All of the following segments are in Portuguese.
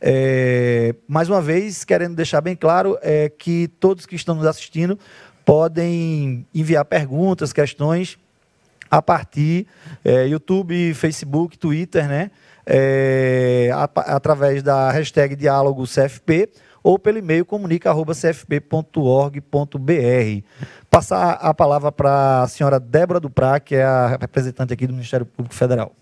É, mais uma vez, querendo deixar bem claro é, que todos que estão nos assistindo podem enviar perguntas, questões a partir é, YouTube, Facebook, Twitter, né? É, a, através da hashtag diálogo CFP ou pelo e-mail comunica.cfp.org.br. Passar a palavra para a senhora Débora Duprat, que é a representante aqui do Ministério Público Federal.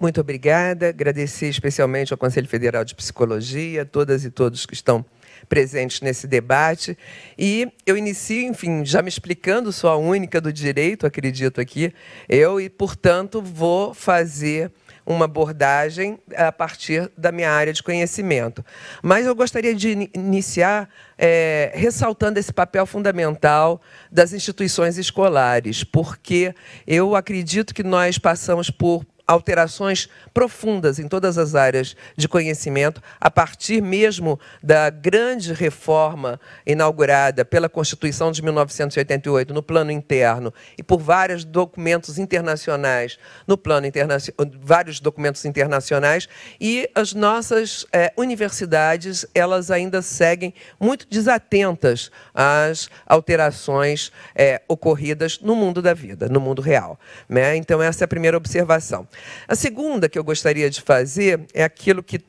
Muito obrigada. Agradecer especialmente ao Conselho Federal de Psicologia, todas e todos que estão presentes nesse debate. E eu inicio, enfim, já me explicando, sou a única do direito, acredito aqui, eu, e, portanto, vou fazer uma abordagem a partir da minha área de conhecimento. Mas eu gostaria de iniciar é, ressaltando esse papel fundamental das instituições escolares, porque eu acredito que nós passamos por alterações profundas em todas as áreas de conhecimento, a partir mesmo da grande reforma inaugurada pela Constituição de 1988 no plano interno e por vários documentos internacionais no plano internacional, vários documentos internacionais e as nossas é, universidades elas ainda seguem muito desatentas às alterações é, ocorridas no mundo da vida, no mundo real, né? Então essa é a primeira observação. A segunda que eu gostaria de fazer é aquilo que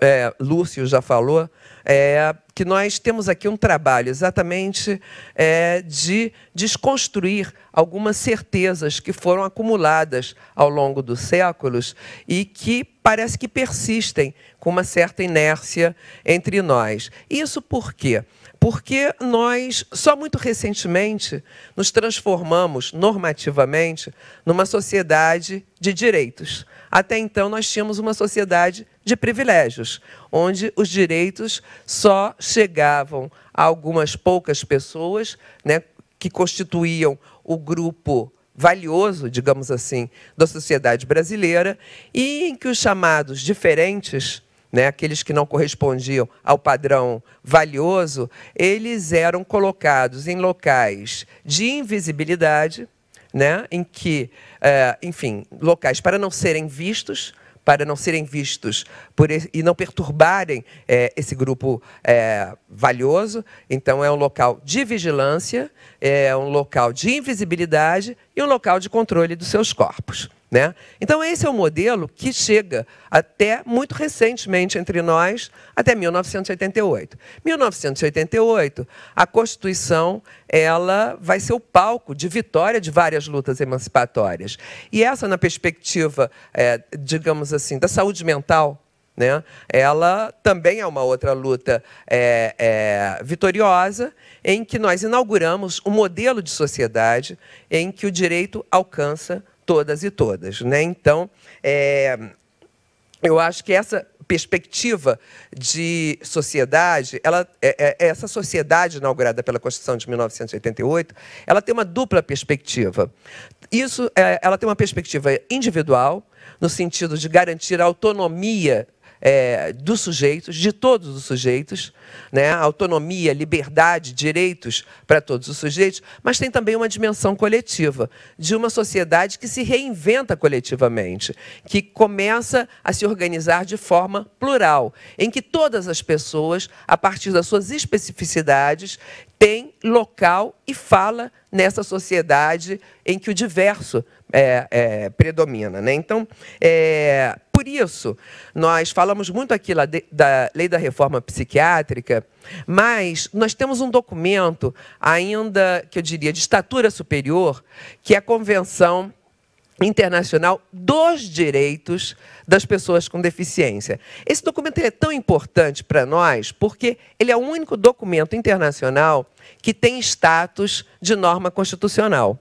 é, Lúcio já falou, é, que nós temos aqui um trabalho exatamente é, de desconstruir algumas certezas que foram acumuladas ao longo dos séculos e que parece que persistem uma certa inércia entre nós. Isso por quê? Porque nós, só muito recentemente, nos transformamos normativamente numa sociedade de direitos. Até então, nós tínhamos uma sociedade de privilégios, onde os direitos só chegavam a algumas poucas pessoas né, que constituíam o grupo valioso, digamos assim, da sociedade brasileira, e em que os chamados diferentes né, aqueles que não correspondiam ao padrão valioso, eles eram colocados em locais de invisibilidade, né, em que, é, enfim, locais para não serem vistos, para não serem vistos por, e não perturbarem é, esse grupo é, valioso. Então, é um local de vigilância, é um local de invisibilidade e um local de controle dos seus corpos. Né? Então, esse é o modelo que chega até muito recentemente entre nós, até 1988. 1988, a Constituição ela vai ser o palco de vitória de várias lutas emancipatórias. E essa, na perspectiva, é, digamos assim, da saúde mental, né? ela também é uma outra luta é, é, vitoriosa, em que nós inauguramos um modelo de sociedade em que o direito alcança todas e todas. Né? Então, é, eu acho que essa perspectiva de sociedade, ela, é, é, essa sociedade inaugurada pela Constituição de 1988, ela tem uma dupla perspectiva. Isso, é, ela tem uma perspectiva individual, no sentido de garantir a autonomia é, dos sujeitos, de todos os sujeitos, né? autonomia, liberdade, direitos para todos os sujeitos, mas tem também uma dimensão coletiva, de uma sociedade que se reinventa coletivamente, que começa a se organizar de forma plural, em que todas as pessoas, a partir das suas especificidades, têm local e fala nessa sociedade em que o diverso é, é, predomina. Né? Então, é, por isso, nós falamos muito aqui da lei da reforma psiquiátrica, mas nós temos um documento, ainda que eu diria de estatura superior, que é a Convenção Internacional dos Direitos das Pessoas com Deficiência. Esse documento é tão importante para nós porque ele é o único documento internacional que tem status de norma constitucional.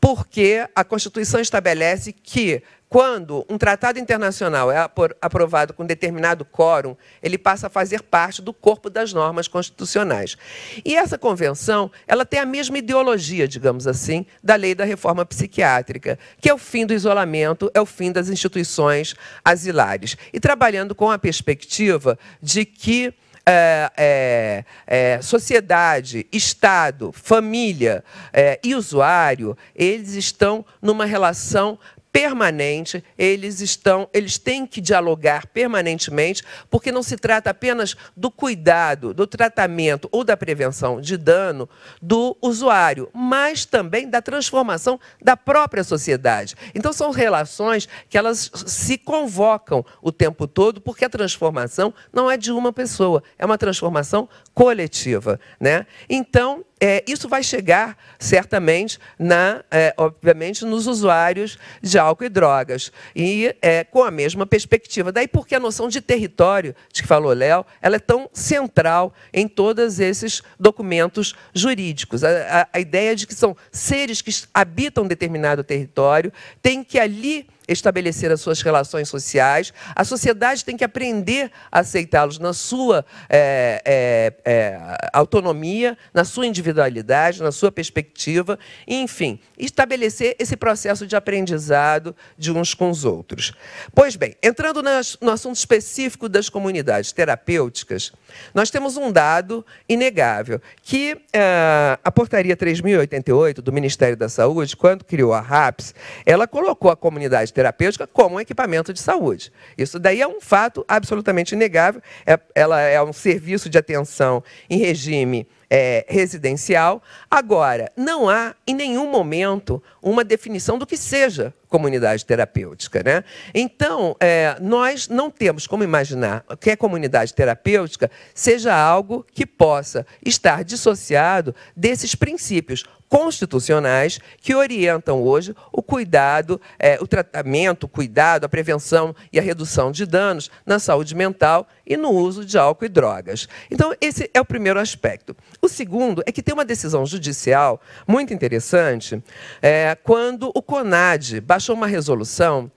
Porque a Constituição estabelece que, quando um tratado internacional é aprovado com determinado quórum, ele passa a fazer parte do corpo das normas constitucionais. E essa convenção, ela tem a mesma ideologia, digamos assim, da lei da reforma psiquiátrica, que é o fim do isolamento, é o fim das instituições asilares. E trabalhando com a perspectiva de que é, é, é, sociedade, Estado, família é, e usuário, eles estão numa relação permanente, eles estão, eles têm que dialogar permanentemente, porque não se trata apenas do cuidado, do tratamento ou da prevenção de dano do usuário, mas também da transformação da própria sociedade. Então são relações que elas se convocam o tempo todo, porque a transformação não é de uma pessoa, é uma transformação coletiva, né? Então, é, isso vai chegar certamente, na, é, obviamente, nos usuários de álcool e drogas e é, com a mesma perspectiva. Daí porque a noção de território, de que falou Léo, ela é tão central em todos esses documentos jurídicos. A, a, a ideia de que são seres que habitam determinado território, têm que ali estabelecer as suas relações sociais. A sociedade tem que aprender a aceitá-los na sua é, é, é, autonomia, na sua individualidade, na sua perspectiva, enfim, estabelecer esse processo de aprendizado de uns com os outros. Pois bem, entrando no assunto específico das comunidades terapêuticas, nós temos um dado inegável, que é, a portaria 3088 do Ministério da Saúde, quando criou a RAPS, ela colocou a comunidade terapêutica como um equipamento de saúde. Isso daí é um fato absolutamente inegável. É, ela é um serviço de atenção em regime é, residencial. Agora, não há em nenhum momento uma definição do que seja comunidade terapêutica. Né? Então, é, nós não temos como imaginar que a comunidade terapêutica seja algo que possa estar dissociado desses princípios constitucionais que orientam hoje o cuidado, é, o tratamento, o cuidado, a prevenção e a redução de danos na saúde mental e no uso de álcool e drogas. Então, esse é o primeiro aspecto. O segundo é que tem uma decisão judicial muito interessante é, quando o CONAD baixou uma resolução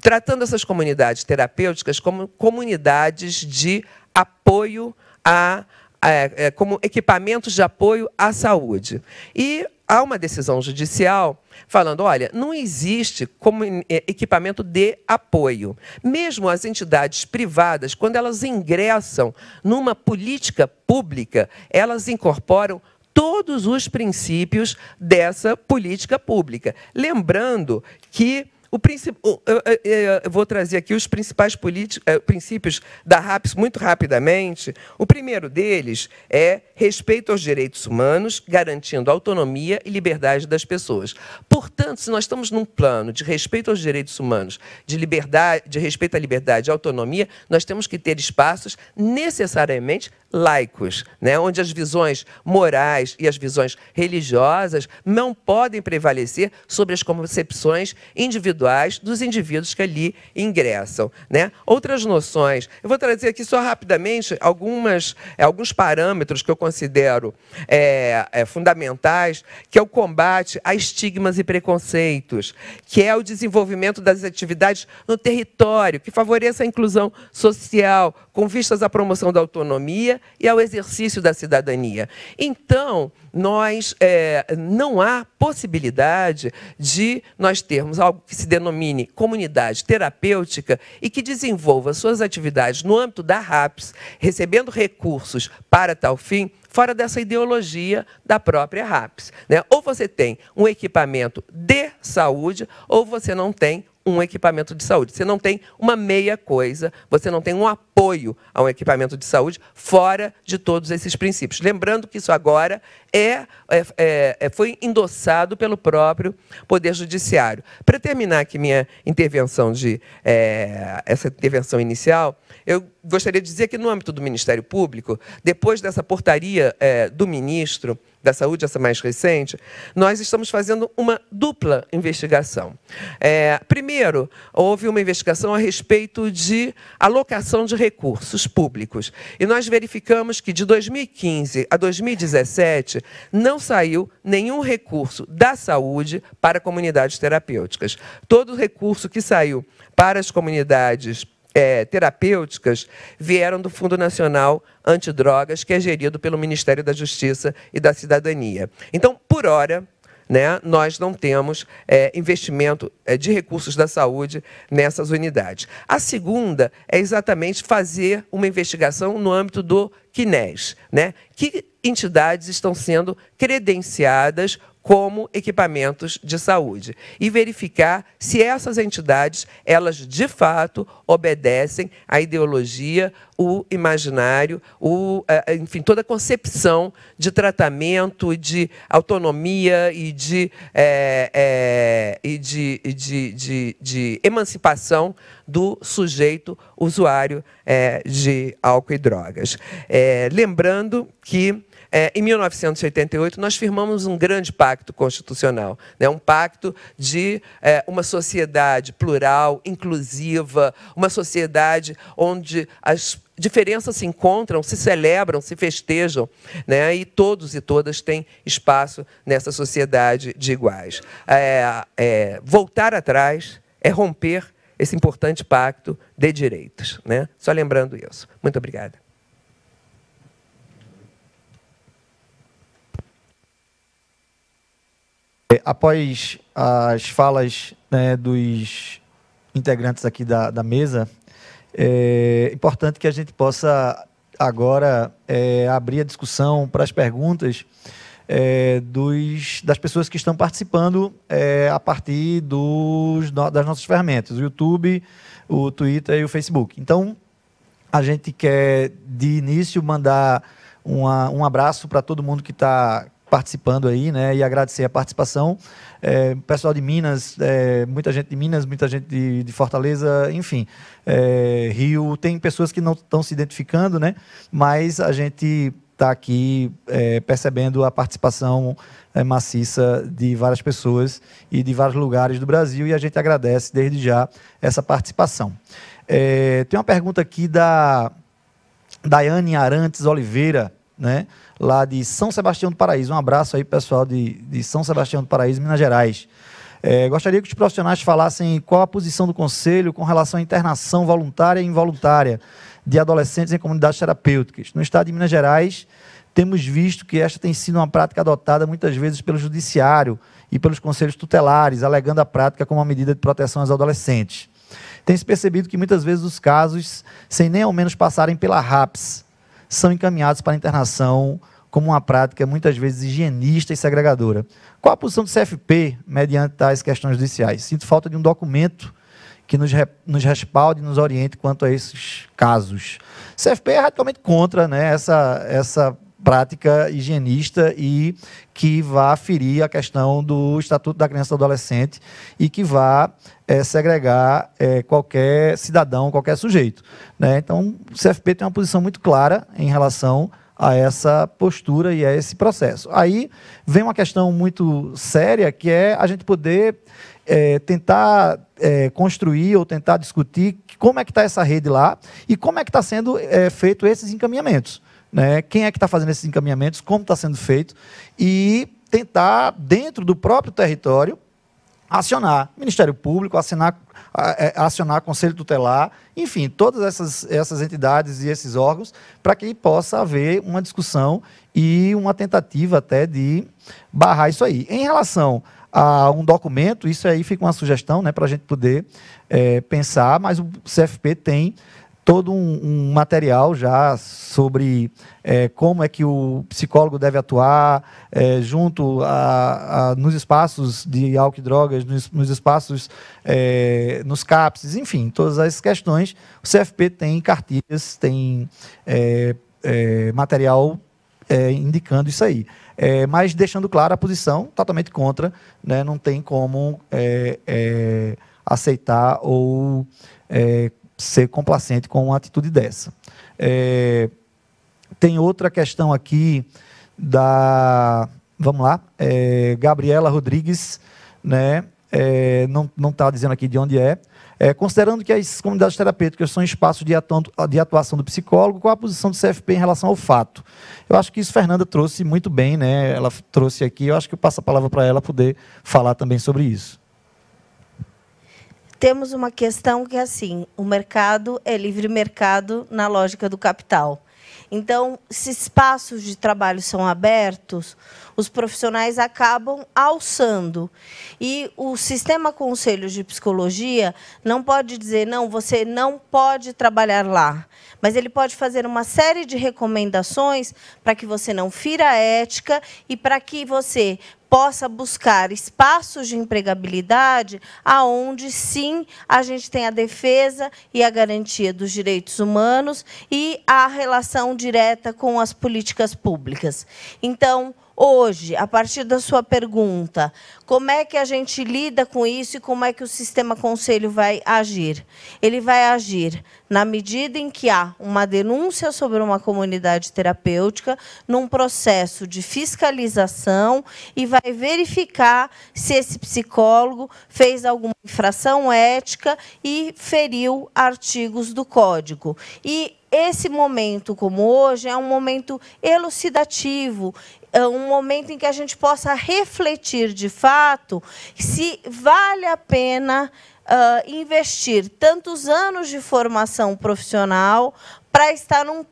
tratando essas comunidades terapêuticas como comunidades de apoio a, a é, é, como equipamentos de apoio à saúde. E há uma decisão judicial falando, olha, não existe como eh, equipamento de apoio. Mesmo as entidades privadas, quando elas ingressam numa política pública, elas incorporam todos os princípios dessa política pública. Lembrando que o eu, vou trazer aqui os principais eh, princípios da RAPS muito rapidamente. O primeiro deles é respeito aos direitos humanos, garantindo a autonomia e liberdade das pessoas. Portanto, se nós estamos num plano de respeito aos direitos humanos, de liberdade, de respeito à liberdade e autonomia, nós temos que ter espaços necessariamente laicos, né? onde as visões morais e as visões religiosas não podem prevalecer sobre as concepções individuais dos indivíduos que ali ingressam. Né? Outras noções, eu vou trazer aqui só rapidamente algumas, é, alguns parâmetros que eu considero é, é, fundamentais, que é o combate a estigmas e preconceitos, que é o desenvolvimento das atividades no território, que favoreça a inclusão social, com vistas à promoção da autonomia e ao exercício da cidadania. Então, nós é, não há possibilidade de nós termos algo que se denomine comunidade terapêutica e que desenvolva suas atividades no âmbito da RAPS, recebendo recursos para tal fim, fora dessa ideologia da própria RAPS. Né? Ou você tem um equipamento de saúde, ou você não tem um equipamento de saúde. Você não tem uma meia coisa, você não tem um apoio a um equipamento de saúde fora de todos esses princípios. Lembrando que isso agora é, é, é, é, foi endossado pelo próprio Poder Judiciário. Para terminar aqui minha intervenção de é, essa intervenção inicial, eu gostaria de dizer que no âmbito do Ministério Público, depois dessa portaria é, do ministro da Saúde, essa mais recente, nós estamos fazendo uma dupla investigação. É, primeiro, houve uma investigação a respeito de alocação de recursos públicos. E nós verificamos que de 2015 a 2017 não saiu nenhum recurso da saúde para comunidades terapêuticas. Todo recurso que saiu para as comunidades é, terapêuticas vieram do Fundo Nacional Antidrogas, que é gerido pelo Ministério da Justiça e da Cidadania. Então, por hora, né, nós não temos é, investimento é, de recursos da saúde nessas unidades. A segunda é exatamente fazer uma investigação no âmbito do QNES, né, que entidades estão sendo credenciadas como equipamentos de saúde e verificar se essas entidades elas de fato obedecem à ideologia, o imaginário, o, eh, eh, enfim, toda a concepção de tratamento, de autonomia e de, é, é, e de, de, de, de, emancipação do sujeito usuário é, de álcool e drogas. lembrando que é, em 1988, nós firmamos um grande pacto constitucional, né? um pacto de é, uma sociedade plural, inclusiva, uma sociedade onde as diferenças se encontram, se celebram, se festejam, né? e todos e todas têm espaço nessa sociedade de iguais. É, é voltar atrás é romper esse importante pacto de direitos. Né? Só lembrando isso. Muito obrigada. É, após as falas né, dos integrantes aqui da, da, mesa, é importante que a gente possa agora é, abrir a discussão para as perguntas é, dos, das pessoas que estão participando é, a partir dos, das nossas ferramentas, o YouTube, o Twitter e o Facebook. Então, a gente quer, de início, mandar uma, um abraço para todo mundo que está participando aí, né? E agradecer a participação. É, pessoal de Minas, é, muita gente de Minas, muita gente de, de Fortaleza, enfim. É, Rio, tem pessoas que não estão se identificando, né? Mas a gente está aqui é, percebendo a participação é, maciça de várias pessoas e de vários lugares do Brasil e a gente agradece desde já essa participação. É, tem uma pergunta aqui da Daiane Arantes Oliveira né? Lá de São Sebastião do Paraíso. Um abraço aí, pessoal de, de São Sebastião do Paraíso, Minas Gerais. É, gostaria que os profissionais falassem qual a posição do Conselho com relação à internação voluntária e involuntária de adolescentes em comunidades terapêuticas. No estado de Minas Gerais, temos visto que esta tem sido uma prática adotada muitas vezes pelo Judiciário e pelos conselhos tutelares, alegando a prática como uma medida de proteção aos adolescentes. Tem-se percebido que muitas vezes os casos, sem nem ao menos passarem pela RAPS, são encaminhados para a internação como uma prática muitas vezes higienista e segregadora. Qual a posição do CFP mediante tais questões judiciais? Sinto falta de um documento que nos, nos respalde e nos oriente quanto a esses casos. CFP é radicalmente contra né, essa, essa prática higienista e que vá ferir a questão do Estatuto da Criança e do Adolescente e que vá é, segregar é, qualquer cidadão, qualquer sujeito. Né? Então, o CFP tem uma posição muito clara em relação a essa postura e a esse processo. Aí vem uma questão muito séria que é a gente poder é, tentar é, construir ou tentar discutir como é que está essa rede lá e como é que está sendo é, feito esses encaminhamentos né, quem é que está fazendo esses encaminhamentos, como está sendo feito, e tentar, dentro do próprio território, acionar Ministério Público, é, acionar Conselho Tutelar, enfim, todas essas, essas entidades e esses órgãos, para que possa haver uma discussão e uma tentativa até de barrar isso aí. Em relação a um documento, isso aí fica uma sugestão né, para a gente poder é, pensar, mas o CFP tem todo um, um, material já sobre é, como é que o psicólogo deve atuar é, junto a, a, nos espaços de álcool e drogas, nos, nos espaços, é, nos CAPS, enfim, todas as questões. O CFP tem cartilhas, tem é, é, material é, indicando isso aí. mas deixando clara a posição totalmente contra, né, não tem como aceitar ou ser complacente com uma atitude dessa. É, tem outra questão aqui da. Vamos lá. É, Gabriela Rodrigues, né? É, não está dizendo aqui de onde é. é. Considerando que as comunidades terapêuticas são espaço de, atuando, de, atuação do psicólogo, qual a posição do CFP em relação ao fato? Eu acho que isso Fernanda trouxe muito bem, né? Ela trouxe aqui, eu acho que eu passo a palavra para ela poder falar também sobre isso temos uma questão que é assim, o mercado é livre mercado na lógica do capital. Então, se espaços de trabalho são abertos, os profissionais acabam alçando. E o sistema conselhos de psicologia não pode dizer, não, você não pode trabalhar lá. Mas ele pode fazer uma série de recomendações para que você não fira a ética e para que você possa buscar espaços de empregabilidade aonde sim a gente tem a defesa e a garantia dos direitos humanos e a relação direta com as políticas públicas. Então, Hoje, a partir da sua pergunta, como é que a gente lida com isso e como é que o sistema conselho vai agir? Ele vai agir na medida em que há uma denúncia sobre uma comunidade terapêutica, num processo de fiscalização e vai verificar se esse psicólogo fez alguma infração ética e feriu artigos do código. E esse momento como hoje é um momento elucidativo, é um momento em que a gente possa refletir de fato se vale a pena uh, investir tantos anos de formação profissional para estar num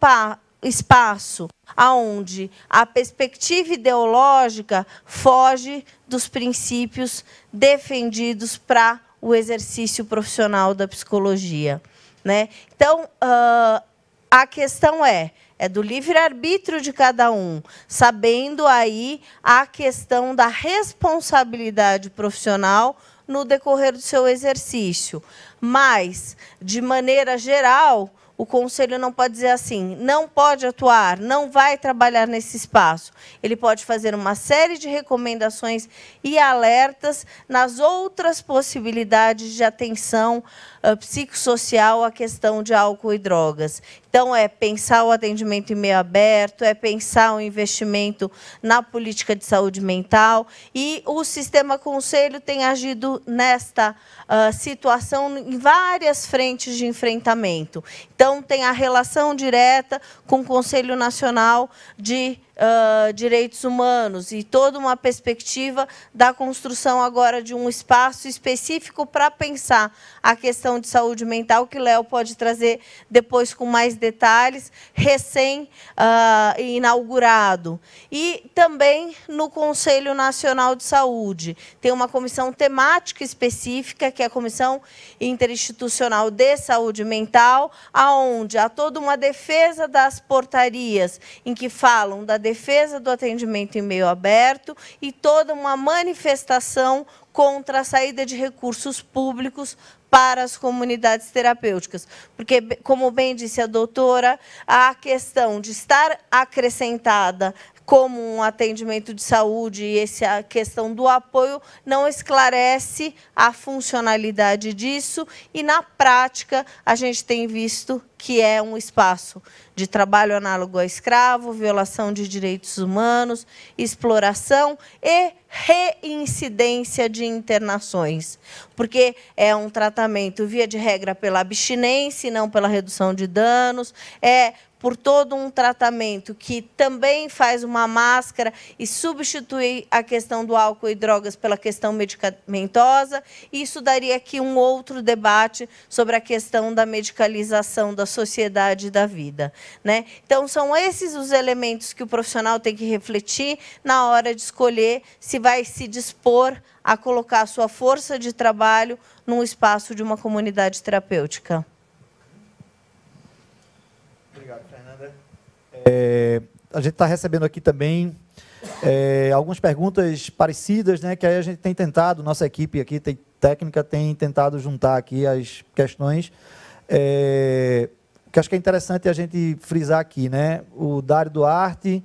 espaço aonde a perspectiva ideológica foge dos princípios defendidos para o exercício profissional da psicologia. Né? Então, uh, a questão é, é do livre-arbítrio de cada um, sabendo aí a questão da responsabilidade profissional no decorrer do seu exercício. Mas, de maneira geral, o conselho não pode dizer assim, não pode atuar, não vai trabalhar nesse espaço. Ele pode fazer uma série de recomendações e alertas nas outras possibilidades de atenção uh, psicossocial à questão de álcool e drogas. Então, é pensar o atendimento em meio aberto, é pensar o investimento na política de saúde mental. E o sistema conselho tem agido nesta uh, situação em várias frentes de enfrentamento. Então, tem a relação direta com o Conselho Nacional de uh, direitos humanos e toda uma perspectiva da construção agora de um espaço específico para pensar a questão de saúde mental, que Léo pode trazer depois com mais detalhes, recém-inaugurado. Ah, uh, e também no Conselho Nacional de Saúde. Tem uma comissão temática específica, que é a Comissão Interinstitucional de Saúde Mental, aonde há toda uma defesa das portarias em que falam da defesa do atendimento em meio aberto e toda uma manifestação contra a saída de recursos públicos para as comunidades terapêuticas. Porque, como bem disse a doutora, a questão de estar acrescentada como um atendimento de saúde e essa questão do apoio não esclarece a funcionalidade disso e na prática a gente tem visto que é um espaço de trabalho análogo a escravo, violação de direitos humanos, exploração e reincidência de internações, porque é um tratamento via de regra pela abstinência, e não pela redução de danos, é por todo um tratamento que também faz uma máscara e substitui a questão do álcool e drogas pela questão medicamentosa. Isso daria aqui um outro debate sobre a questão da medicalização da sociedade e da vida. Né? Então, são esses os elementos que o profissional tem que refletir na hora de escolher se vai se dispor a colocar a sua força de trabalho num espaço de uma comunidade terapêutica. É, a gente está recebendo aqui também é, algumas perguntas parecidas, né? Que aí a gente tem tentado, nossa equipe aqui tem, técnica tem tentado juntar aqui as questões. É, que acho que é interessante a gente frisar aqui, né? O Dário Duarte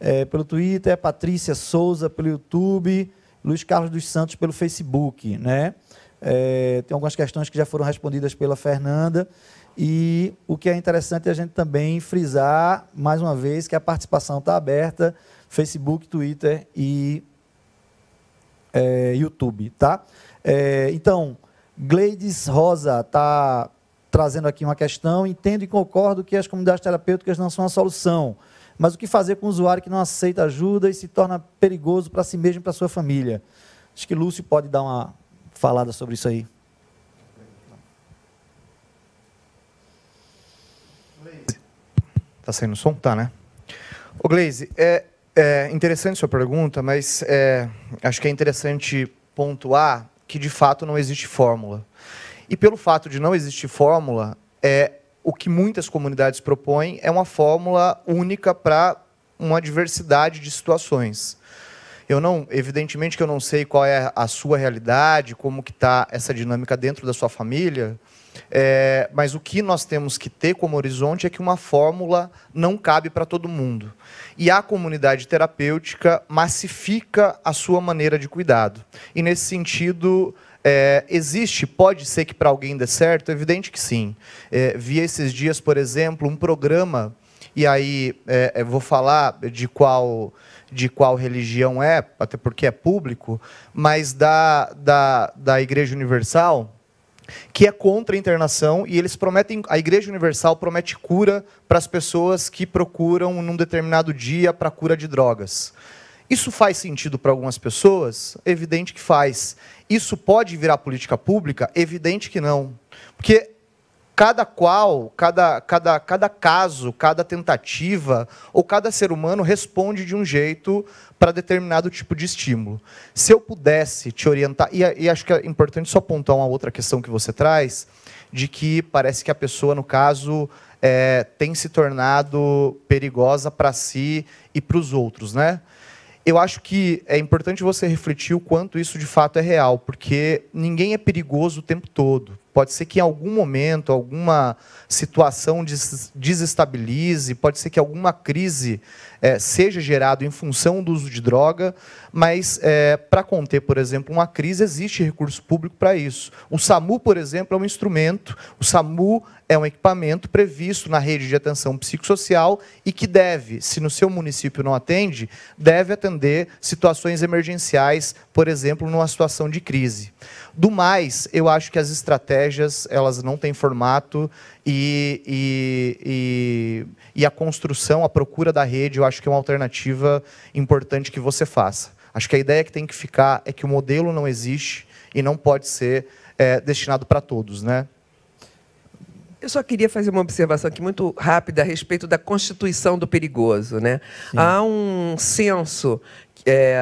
é, pelo Twitter, Patrícia Souza pelo YouTube, Luiz Carlos dos Santos pelo Facebook, né? É, tem algumas questões que já foram respondidas pela Fernanda. E o que é interessante é a gente também frisar, mais uma vez, que a participação está aberta, Facebook, Twitter e é, YouTube, tá? É, então, Gleides Rosa está trazendo aqui uma questão. Entendo e concordo que as comunidades terapêuticas não são a solução. Mas o que fazer com o usuário que não aceita ajuda e se torna perigoso para si mesmo e para sua família? Acho que Lúcio pode dar uma falada sobre isso aí. está saindo som? Está, né? O Gleise, é, é interessante sua pergunta, mas é, acho que é interessante pontuar que, de fato, não existe fórmula. E pelo fato de não existir fórmula, é, o que muitas comunidades propõem é uma fórmula única para uma diversidade de situações. Eu não, evidentemente que eu não sei qual é a sua realidade, como que está essa dinâmica dentro da sua família, é, mas o que nós temos que ter como horizonte é que uma fórmula não cabe para todo mundo. E a comunidade terapêutica massifica a sua maneira de cuidado. E nesse sentido, é, existe, pode ser que para alguém dê certo? Evidente que sim. É, vi esses dias, por exemplo, um programa, e aí é, vou falar de qual, de qual religião é, até porque é público, mas da, da, da Igreja Universal que é contra a internação e eles prometem a Igreja Universal promete cura para as pessoas que procuram num determinado dia para cura de drogas. Isso faz sentido para algumas pessoas? Evidente que faz. Isso pode virar política pública? Evidente que não. Porque cada qual, cada, cada, cada caso, cada tentativa, ou cada ser humano responde de um jeito para determinado tipo de estímulo. Se eu pudesse te orientar, e, e, acho que é importante só apontar uma outra questão que você traz, de que parece que a pessoa, no caso, é, tem se tornado perigosa para si e para os outros, né? Eu acho que é importante você refletir o quanto isso de fato é real, porque ninguém é perigoso o tempo todo. Pode ser que em algum momento, alguma situação des desestabilize, pode ser que alguma crise é, seja gerada em função do uso de droga, mas é, para conter, por exemplo, uma crise, existe recurso público para isso. O SAMU, por exemplo, é um instrumento, o SAMU é um equipamento previsto na rede de atenção psicossocial e que deve, se no seu município não atende, deve atender situações emergenciais, por exemplo, numa situação de crise. Do mais, eu acho que as estratégias elas não têm formato e, e, e, e a construção, a procura da rede, eu acho que é uma alternativa importante que você faça. Acho que a ideia que tem que ficar é que o modelo não existe e não pode ser é, destinado para todos, né? Eu só queria fazer uma observação aqui muito rápida a respeito da constituição do perigoso. Né? Há um senso é,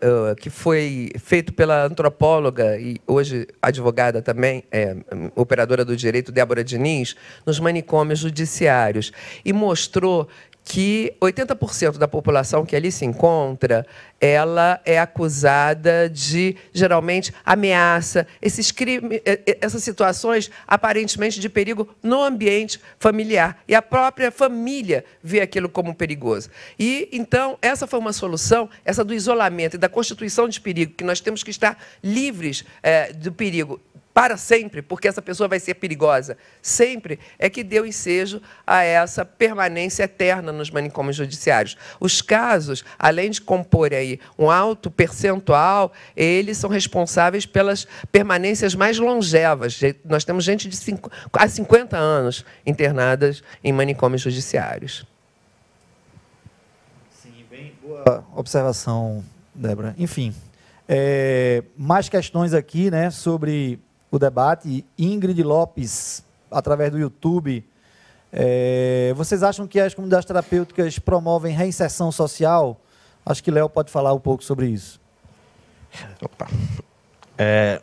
é, é, que foi feito pela antropóloga e hoje advogada também, é, operadora do direito, Débora Diniz, nos manicômios judiciários, e mostrou que 80% da população que ali se encontra, ela é acusada de geralmente ameaça, esses eh, eh, essas situações aparentemente de perigo no ambiente familiar e a própria família vê aquilo como perigoso. E então essa foi uma solução, essa do isolamento e da constituição de perigo que nós temos que estar livres é, do perigo para sempre, porque essa pessoa vai ser perigosa. Sempre é que deu ensejo a essa permanência eterna nos manicômios judiciários. Os casos, além de compor aí um alto percentual, eles são responsáveis pelas permanências mais longevas. Nós temos gente de cinco, há 50 anos internadas em manicômios judiciários. Sim, bem boa observação, Débora. Enfim, é, mais questões aqui né, sobre o debate. Ingrid Lopes, através do YouTube. É, vocês acham que as comunidades terapêuticas promovem reinserção social? Acho que Léo pode falar um pouco sobre isso. Opa. É,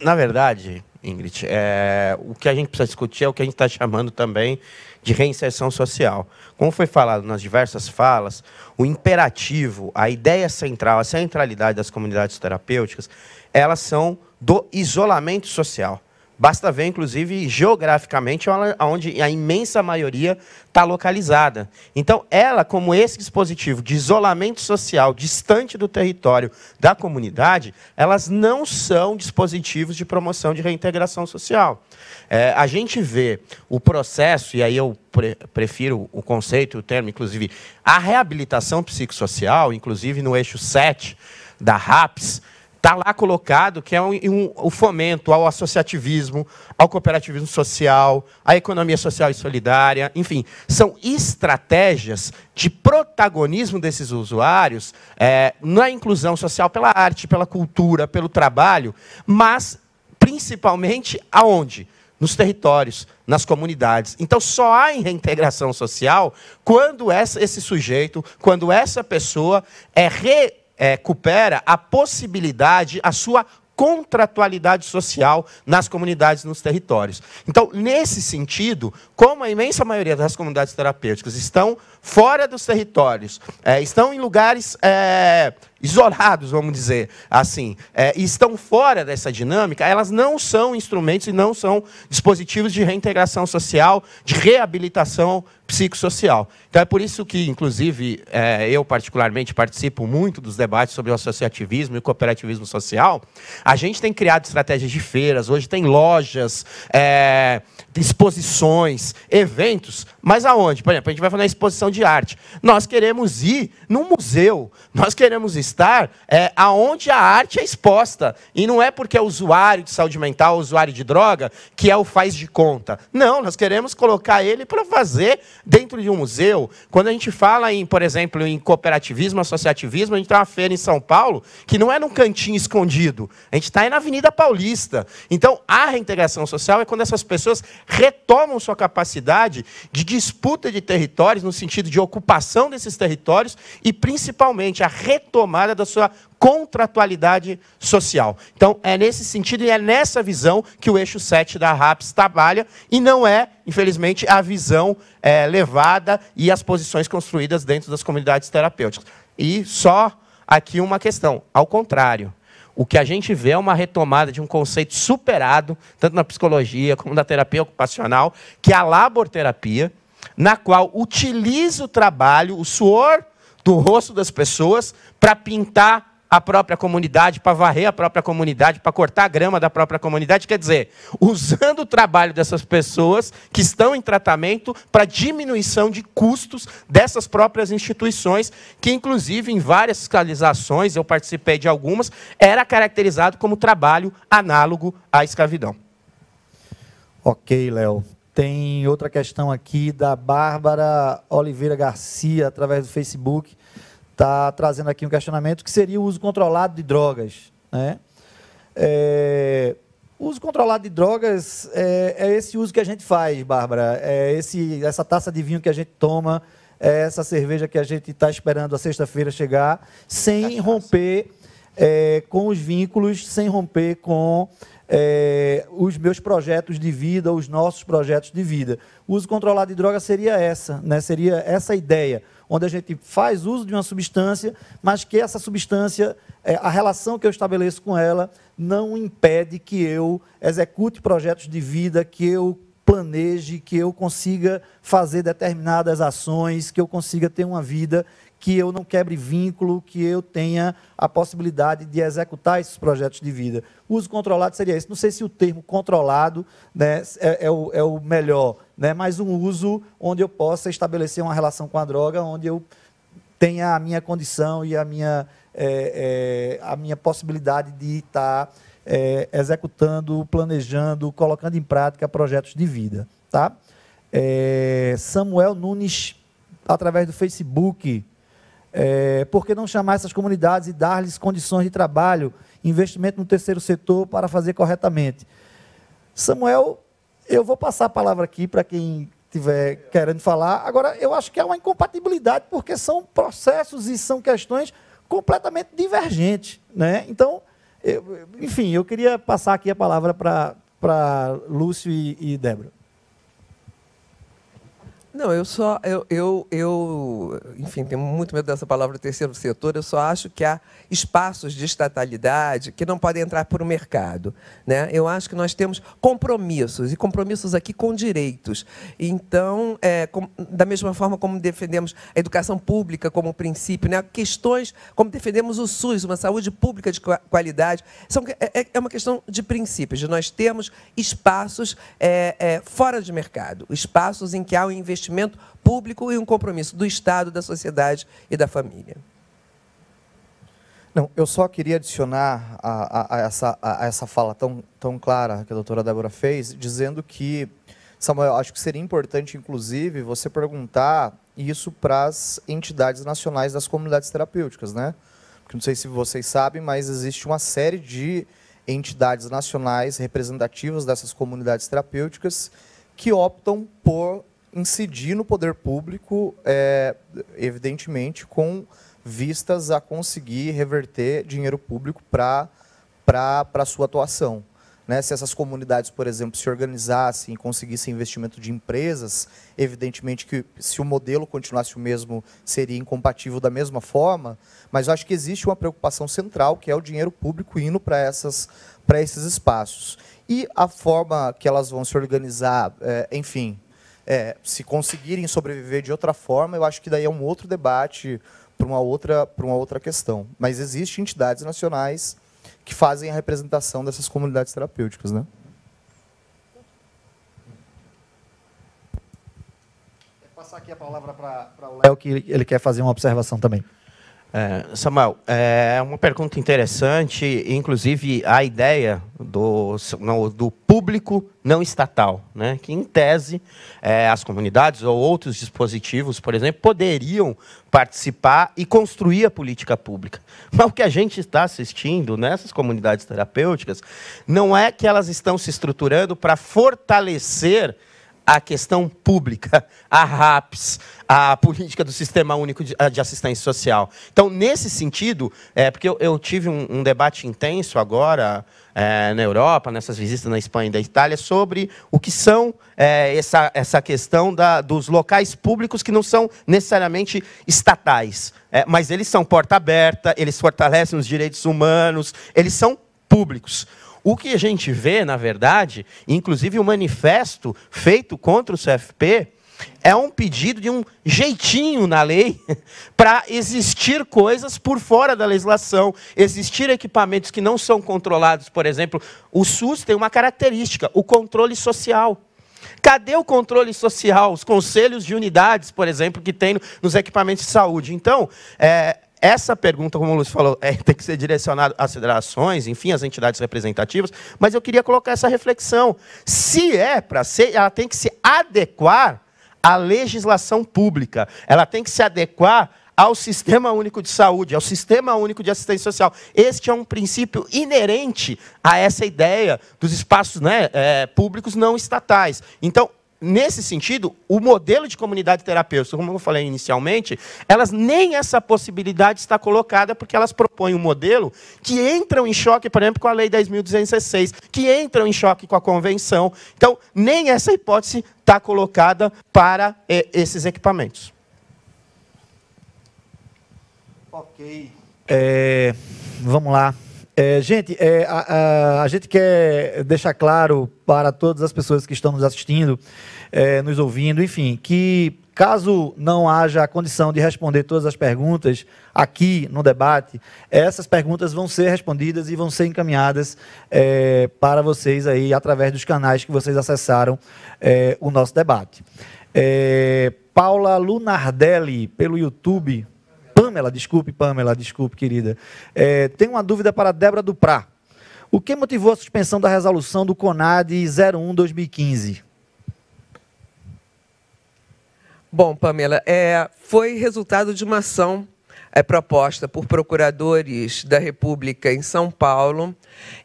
na verdade, Ingrid, é, o que a gente precisa discutir é o que a gente está chamando também de reinserção social. Como foi falado nas diversas falas, o imperativo, a ideia central, a centralidade das comunidades terapêuticas, elas são do isolamento social. Basta ver, inclusive, geograficamente, é onde a imensa maioria está localizada. Então, ela, como esse dispositivo de isolamento social distante do território da comunidade, elas não são dispositivos de promoção de reintegração social. É, a gente vê o processo, e aí eu pre prefiro o conceito, o termo, inclusive, a reabilitação psicossocial, inclusive no eixo 7 da RAPS, Está lá colocado que é um, um, o fomento ao associativismo, ao cooperativismo social, à economia social e solidária, enfim, são estratégias de protagonismo desses usuários é, na inclusão social pela arte, pela cultura, pelo trabalho, mas principalmente aonde? nos territórios, nas comunidades. Então, só há reintegração social quando essa, esse sujeito, quando essa pessoa é re, é, coopera a possibilidade, a sua contratualidade social nas comunidades, nos territórios. Então, nesse sentido, como a imensa maioria das comunidades terapêuticas estão fora dos territórios, é, estão em lugares é, isolados, vamos dizer assim, é, e estão fora dessa dinâmica, elas não são instrumentos e não são dispositivos de reintegração social, de reabilitação psicossocial. Então é por isso que, inclusive, é, eu particularmente participo muito dos debates sobre o associativismo e o cooperativismo social. A gente tem criado estratégias de feiras, hoje tem lojas, é, exposições, eventos mas aonde? Por exemplo, a gente vai fazer uma exposição de arte. Nós queremos ir num museu. Nós queremos estar é, aonde a arte é exposta. E não é porque é usuário de saúde mental, usuário de droga, que é o faz de conta. Não, nós queremos colocar ele para fazer dentro de um museu. Quando a gente fala em, por exemplo, em cooperativismo, associativismo, a gente tem uma feira em São Paulo que não é num cantinho escondido. A gente está aí na Avenida Paulista. Então, a reintegração social é quando essas pessoas retomam sua capacidade de disputa de territórios, no sentido de ocupação desses territórios, e principalmente a retomada da sua contratualidade social. Então, é nesse sentido e é nessa visão que o eixo 7 da RAPS trabalha, e não é, infelizmente, a visão é, levada e as posições construídas dentro das comunidades terapêuticas. E só aqui uma questão: ao contrário. O que a gente vê é uma retomada de um conceito superado, tanto na psicologia como na terapia ocupacional, que é a laborterapia, na qual utiliza o trabalho, o suor do rosto das pessoas para pintar a própria comunidade, para varrer a própria comunidade, para cortar a grama da própria comunidade, quer dizer, usando o trabalho dessas pessoas que estão em tratamento para diminuição de custos dessas próprias instituições, que inclusive em várias fiscalizações, eu participei de algumas, era caracterizado como trabalho análogo à escravidão. OK, Léo. Tem outra questão aqui da Bárbara Oliveira Garcia, através do Facebook, está trazendo aqui um questionamento que seria o uso controlado de drogas. Né? É, o uso controlado de drogas é, é, esse uso que a gente faz, Bárbara. É esse, essa taça de vinho que a gente toma, é essa cerveja que a gente está esperando a sexta-feira chegar, sem romper é, com os vínculos, sem romper com é, os meus projetos de vida, os nossos projetos de vida. O uso controlado de droga seria essa, né? seria essa ideia, onde a gente faz uso de uma substância, mas que essa substância, é, a relação que eu estabeleço com ela, não impede que eu execute projetos de vida, que eu planeje, que eu consiga fazer determinadas ações, que eu consiga ter uma vida que eu não quebre vínculo, que eu tenha a possibilidade de executar esses projetos de vida. O uso controlado seria esse. Não sei se o termo controlado né, é, é, o, é o melhor, né, mas um uso onde eu possa estabelecer uma relação com a droga, onde eu tenha a minha condição e a minha, é, é, a minha possibilidade de estar é, executando, planejando, colocando em prática projetos de vida. Tá? É, Samuel Nunes, através do Facebook, é, por que não chamar essas comunidades e dar-lhes condições de trabalho, investimento no terceiro setor para fazer corretamente? Samuel, eu vou passar a palavra aqui para quem estiver querendo falar. Agora, eu acho que há uma incompatibilidade, porque são processos e são questões completamente divergentes. Né? Então, eu, enfim, eu queria passar aqui a palavra para Lúcio e, e Débora. Não, eu só. Eu, eu, eu, enfim, tenho muito medo dessa palavra terceiro setor. Eu só acho que há espaços de estatalidade que não podem entrar por o mercado. Né? Eu acho que nós temos compromissos, e compromissos aqui com direitos. Então, é, com, da mesma forma como defendemos a educação pública como princípio, né? questões como defendemos o SUS, uma saúde pública de qualidade, são, é, é, é uma questão de princípios, de nós temos espaços é, é, fora de mercado, espaços em que há o um investimento investimento público e um compromisso do Estado, da sociedade e da família. Não, eu só queria adicionar a, a, a essa, a, essa fala tão, tão clara que a doutora Débora fez, dizendo que, Samuel, acho que seria importante, inclusive, você perguntar isso para as entidades nacionais das comunidades terapêuticas, né? Porque não sei se vocês sabem, mas existe uma série de entidades nacionais representativas dessas comunidades terapêuticas que optam por incidir no poder público, é, evidentemente, com vistas a conseguir reverter dinheiro público para a sua atuação. Né? Se essas comunidades, por exemplo, se organizassem e conseguissem investimento de empresas, evidentemente que se o modelo continuasse o mesmo, seria incompatível da mesma forma, mas eu acho que existe uma preocupação central, que é o dinheiro público indo para essas para esses espaços. E a forma que elas vão se organizar, é, enfim, é, se conseguirem sobreviver de outra forma, eu acho que daí é um outro debate para uma outra para uma outra questão. Mas existem entidades nacionais que fazem a representação dessas comunidades terapêuticas, né? Vou passar aqui a palavra para o Léo que ele quer fazer uma observação também. É, Samuel, é uma pergunta interessante, inclusive a ideia do, não, do público não estatal, né? que em tese é, as comunidades ou outros dispositivos, por exemplo, poderiam participar e construir a política pública. Mas o que a gente está assistindo nessas comunidades terapêuticas não é que elas estão se estruturando para fortalecer à questão pública, à RAPS, à política do Sistema Único de Assistência Social. Então, nesse sentido, é, porque eu, eu tive um, um, debate intenso agora é, na Europa, nessas visitas na Espanha e da Itália, sobre o que são é, essa, essa questão da, dos locais públicos que não são necessariamente estatais, é, mas eles são porta aberta, eles fortalecem os direitos humanos, eles são públicos. O que a gente vê, na verdade, inclusive o manifesto feito contra o CFP, é um pedido de um jeitinho na lei para existir coisas por fora da legislação, existir equipamentos que não são controlados, por exemplo, o SUS tem uma característica, o controle social. Cadê o controle social, os conselhos de unidades, por exemplo, que tem nos equipamentos de saúde? Então, é, essa pergunta, como o Lúcio falou, é, tem que ser direcionada às federações, enfim, às entidades representativas, mas eu queria colocar essa reflexão. Se é para ser, ela tem que se adequar à legislação pública, ela tem que se adequar ao Sistema Único de Saúde, ao Sistema Único de Assistência Social. Este é um princípio inerente a essa ideia dos espaços né, é, públicos não estatais. Então, nesse sentido, o modelo de comunidade terapêutica, como eu falei inicialmente, elas nem essa possibilidade está colocada porque elas propõem um modelo que entram em choque, por exemplo, com a Lei 10.216, que entram em choque com a Convenção. Então, nem essa hipótese está colocada para é, esses equipamentos. Ok. É, vamos lá. É, gente, é, a, a, a, gente quer deixar claro para todas as pessoas que estão nos assistindo, é, nos ouvindo, enfim, que caso não haja a condição de responder todas as perguntas aqui no debate, essas perguntas vão ser respondidas e vão ser encaminhadas é, para vocês aí através dos canais que vocês acessaram é, o nosso debate. É, Paula Lunardelli, pelo YouTube, Pamela, desculpe, Pamela, desculpe, querida. É, tem uma dúvida para Débora Duprá. O que motivou a suspensão da resolução do CONAD 01-2015? Bom, Pamela, é, foi resultado de uma ação é, proposta por procuradores da República em São Paulo.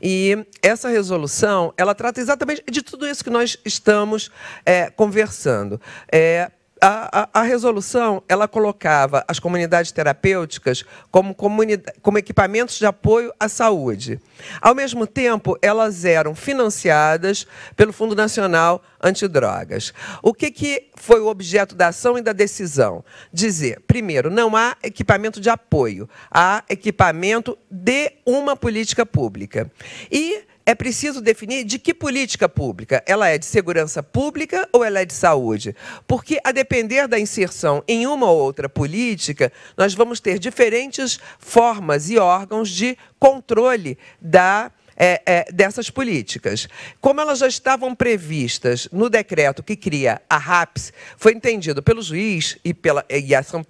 E essa resolução, ela trata exatamente de tudo isso que nós estamos é, conversando. É, a, a, a, resolução ela colocava as comunidades terapêuticas como, como equipamentos de apoio à saúde. Ao mesmo tempo, elas eram financiadas pelo Fundo Nacional Antidrogas. O que, que foi o objeto da ação e da decisão? Dizer, primeiro, não há equipamento de apoio, há equipamento de uma política pública. E é preciso definir de que política pública. Ela é de segurança pública ou ela é de saúde? Porque, a depender da inserção em uma ou outra política, nós vamos ter diferentes formas e órgãos de controle da. É, é, dessas políticas. Como elas já estavam previstas no decreto que cria a RAPS, foi entendido pelo juiz e, pela, e a ação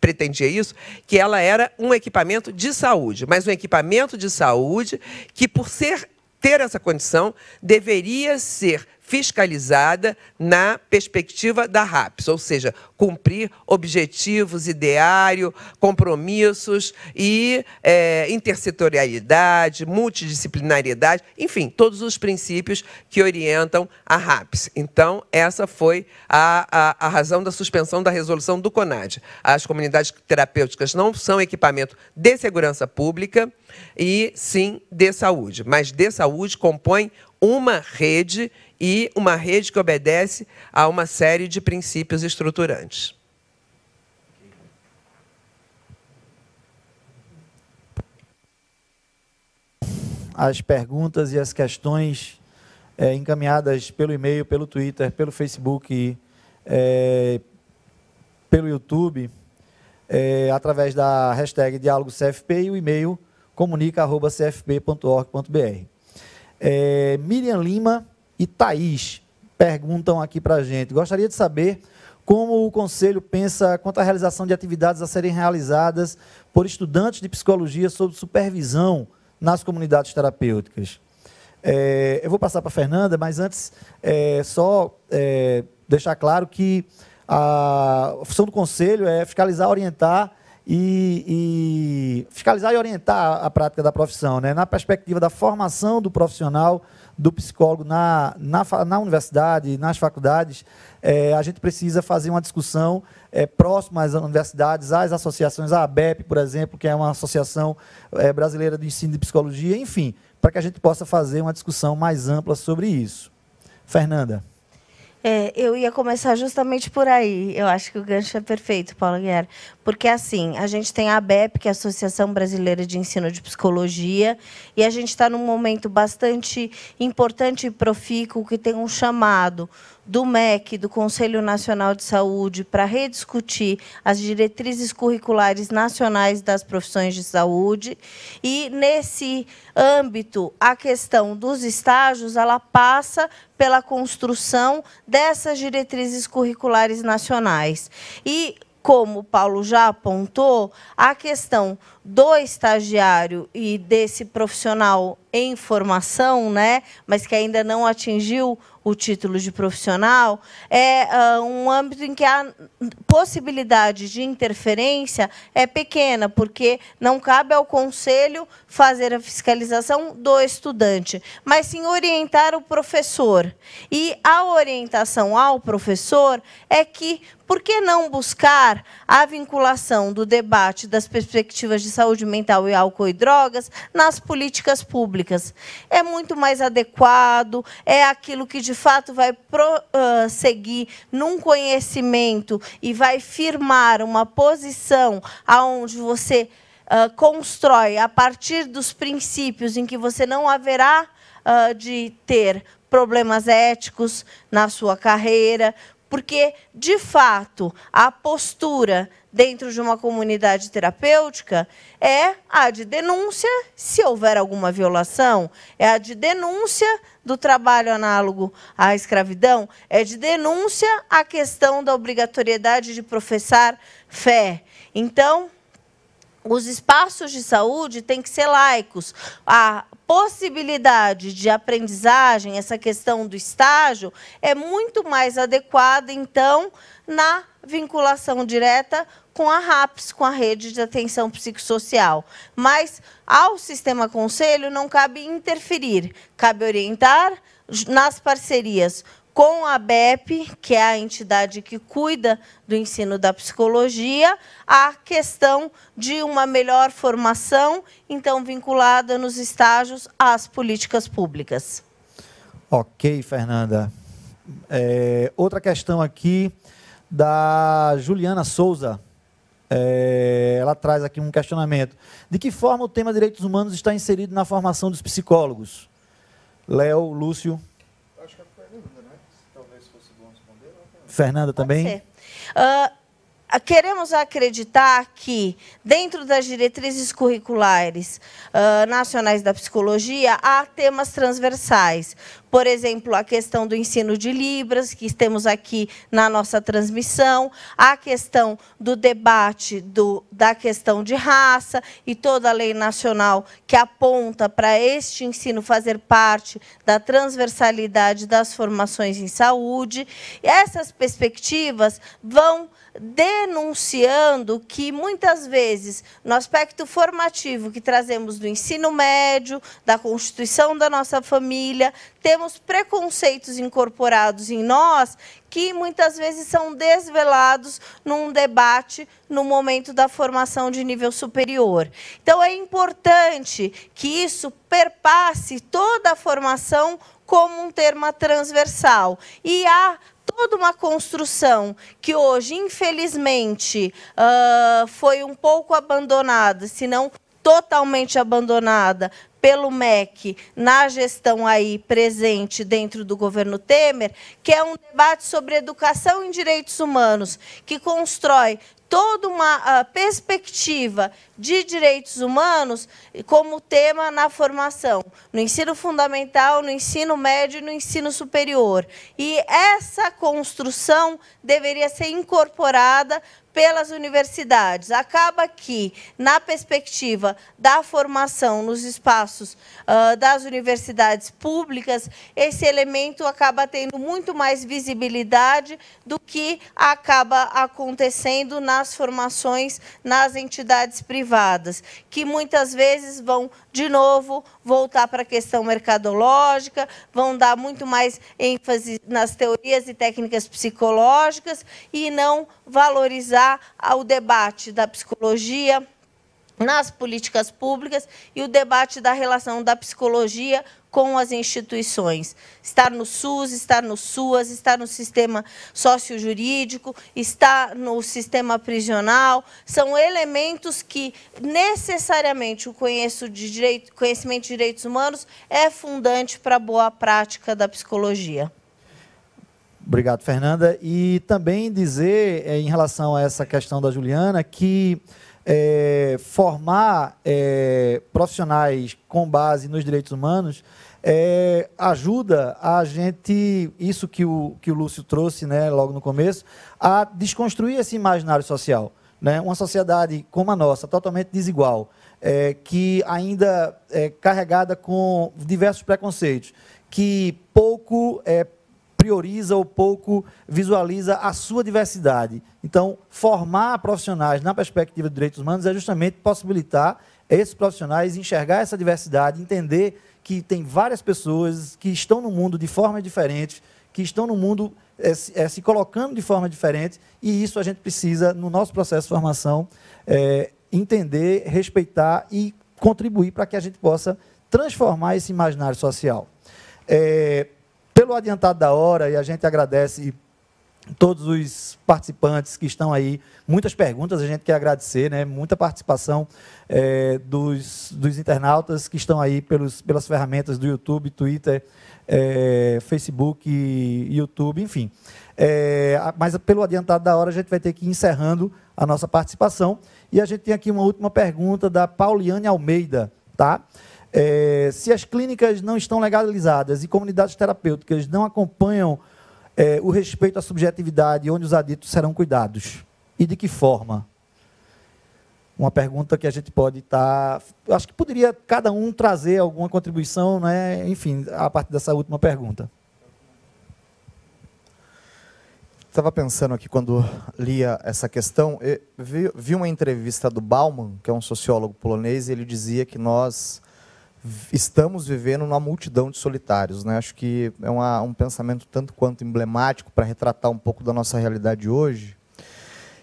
pretendia isso, que ela era um equipamento de saúde, mas um equipamento de saúde que, por ser ter essa condição deveria ser fiscalizada na perspectiva da RAPS, ou seja, cumprir objetivos, ideário, compromissos e é, intersetorialidade, multidisciplinariedade, enfim, todos os princípios que orientam a RAPS. Então, essa foi a, a, a razão da suspensão da resolução do CONAD. As comunidades terapêuticas não são equipamento de segurança pública e sim de saúde, mas de saúde compõe uma rede e uma rede que obedece a uma série de princípios estruturantes. As perguntas e as questões é, encaminhadas pelo e-mail, pelo Twitter, pelo Facebook, é, pelo YouTube, é, através da hashtag Diálogo CFP e o e-mail comunica.cfp.org.br. É, Miriam Lima e Thaís perguntam aqui para a gente. Gostaria de saber como o Conselho pensa quanto à realização de atividades a serem realizadas por estudantes de psicologia sob supervisão nas comunidades terapêuticas. É, eu vou passar para a Fernanda, mas antes, é, só é, deixar claro que a função do Conselho é fiscalizar, orientar e, e, fiscalizar e orientar a prática da profissão, né? na perspectiva da formação do profissional do psicólogo na, na, na universidade, nas faculdades, é, a gente precisa fazer uma discussão é, próxima às universidades, às associações, a ABEP, por exemplo, que é uma associação é, brasileira de ensino de psicologia, enfim, para que a gente possa fazer uma discussão mais ampla sobre isso. Fernanda. É, eu ia começar justamente por aí. Eu acho que o gancho é perfeito, Paulo Guerra. Porque, assim, a gente tem a ABEP, que é a Associação Brasileira de Ensino de Psicologia, e a gente está num momento bastante importante e profícuo que tem um chamado do MEC, do Conselho Nacional de Saúde, para rediscutir as diretrizes curriculares nacionais das profissões de saúde. E, nesse âmbito, a questão dos estágios ela passa pela construção dessas diretrizes curriculares nacionais. E como o Paulo já apontou, a questão do estagiário e desse profissional em formação, né, mas que ainda não atingiu o título de profissional, é uh, um âmbito em que a possibilidade de interferência é pequena, porque não cabe ao conselho fazer a fiscalização do estudante, mas sim orientar o professor. E a orientação ao professor é que por que não buscar a vinculação do debate das perspectivas de saúde mental e álcool e drogas nas políticas públicas? É muito mais adequado, é aquilo que de fato vai prosseguir num conhecimento e vai firmar uma posição aonde você uh, constrói a partir dos princípios em que você não haverá uh, de ter problemas éticos na sua carreira, porque, de fato, a postura dentro de uma comunidade terapêutica é a de denúncia, se houver alguma violação, é a de denúncia do trabalho análogo à escravidão, é de denúncia a questão da obrigatoriedade de professar fé. Então, os espaços de saúde têm que ser laicos. A possibilidade de aprendizagem, essa questão do estágio, é muito mais adequada, então, na vinculação direta com a RAPS, com a Rede de Atenção Psicossocial. Mas ao Sistema Conselho não cabe interferir, cabe orientar nas parcerias com a BEP, que é a entidade que cuida do ensino da psicologia, a questão de uma melhor formação, então vinculada nos estágios às políticas públicas. Ok, Fernanda. É, outra questão aqui da Juliana Souza. É, ela traz aqui um questionamento. De que forma o tema direitos humanos está inserido na formação dos psicólogos? Léo, Lúcio. Fernanda também? Uh, queremos acreditar que, dentro das diretrizes curriculares uh, nacionais da psicologia, há temas transversais, por exemplo, a questão do ensino de Libras, que temos aqui na nossa transmissão, a questão do debate do, da questão de raça e toda a lei nacional que aponta para este ensino fazer parte da transversalidade das formações em saúde. E essas perspectivas vão denunciando que muitas vezes no aspecto formativo que trazemos do ensino médio, da constituição da nossa família, temos temos preconceitos incorporados em nós que muitas vezes são desvelados num debate no momento da formação de nível superior. Então é importante que isso perpasse toda a formação como um tema transversal. E há toda uma construção que hoje, infelizmente, uh, foi um pouco abandonada, se não totalmente abandonada pelo MEC na gestão aí presente dentro do governo Temer, que é um debate sobre educação em direitos humanos, que constrói toda uma ah, perspectiva de direitos humanos como tema na formação, no ensino fundamental, no ensino médio e no ensino superior. E essa construção deveria ser incorporada pelas universidades. Acaba que, na perspectiva da formação nos espaços uh, das universidades públicas, esse elemento acaba tendo muito mais visibilidade do que acaba acontecendo na nas formações nas entidades privadas, que muitas vezes vão, de novo, voltar para a questão mercadológica, vão dar muito mais ênfase nas teorias e técnicas psicológicas e não valorizar o debate da psicologia, nas políticas públicas e o debate da relação da psicologia com as instituições. Estar no SUS, estar no SUAS, estar no sistema sociojurídico, estar no sistema prisional, são elementos que necessariamente o conhecimento de direitos humanos é fundante para a boa prática da psicologia. Obrigado, Fernanda. E também dizer, eh, em relação a essa questão da Juliana, que é, formar é, profissionais com base nos direitos humanos é, ajuda a gente, isso que o, que o Lúcio trouxe né, logo no começo, a desconstruir esse imaginário social. Né? Uma sociedade como a nossa, totalmente desigual, é, que ainda é carregada com diversos preconceitos, que pouco é, prioriza ou pouco visualiza a sua diversidade. Então, formar profissionais na perspectiva de direitos humanos é justamente possibilitar esses profissionais enxergar essa diversidade, entender que tem várias pessoas que estão no mundo de formas diferentes, que estão no mundo é, é, se colocando de forma diferente, e isso a gente precisa, no nosso processo de formação, é, entender, respeitar e contribuir para que a gente possa transformar esse imaginário social. É, pelo adiantado da hora e a gente agradece todos os participantes que estão aí. Muitas perguntas, a gente quer agradecer, né? muita participação é, dos, dos internautas que estão aí pelos, pelas ferramentas do YouTube, Twitter, é, Facebook, YouTube, enfim. É, mas pelo adiantado da hora, a gente vai ter que ir encerrando a nossa participação. E a gente tem aqui uma última pergunta da Pauliane Almeida, tá? É, se as clínicas não estão legalizadas e comunidades terapêuticas não acompanham é, o respeito à subjetividade, onde os aditos serão cuidados? E de que forma? Uma pergunta que a gente pode estar. Tá, acho que poderia cada um trazer alguma contribuição, né? enfim, a partir dessa última pergunta. Estava pensando aqui quando lia essa questão, vi, vi uma entrevista do Bauman, que é um sociólogo polonês, e ele dizia que nós estamos vivendo numa multidão de solitários. Né? Acho que é uma, um pensamento tanto quanto emblemático para retratar um pouco da nossa realidade hoje.